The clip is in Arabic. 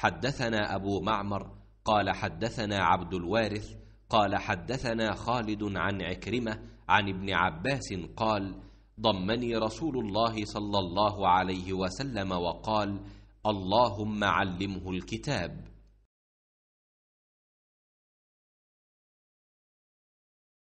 حدثنا أبو معمر قال حدثنا عبد الوارث قال حدثنا خالد عن عكرمة عن ابن عباس قال ضمني رسول الله صلى الله عليه وسلم وقال اللهم علمه الكتاب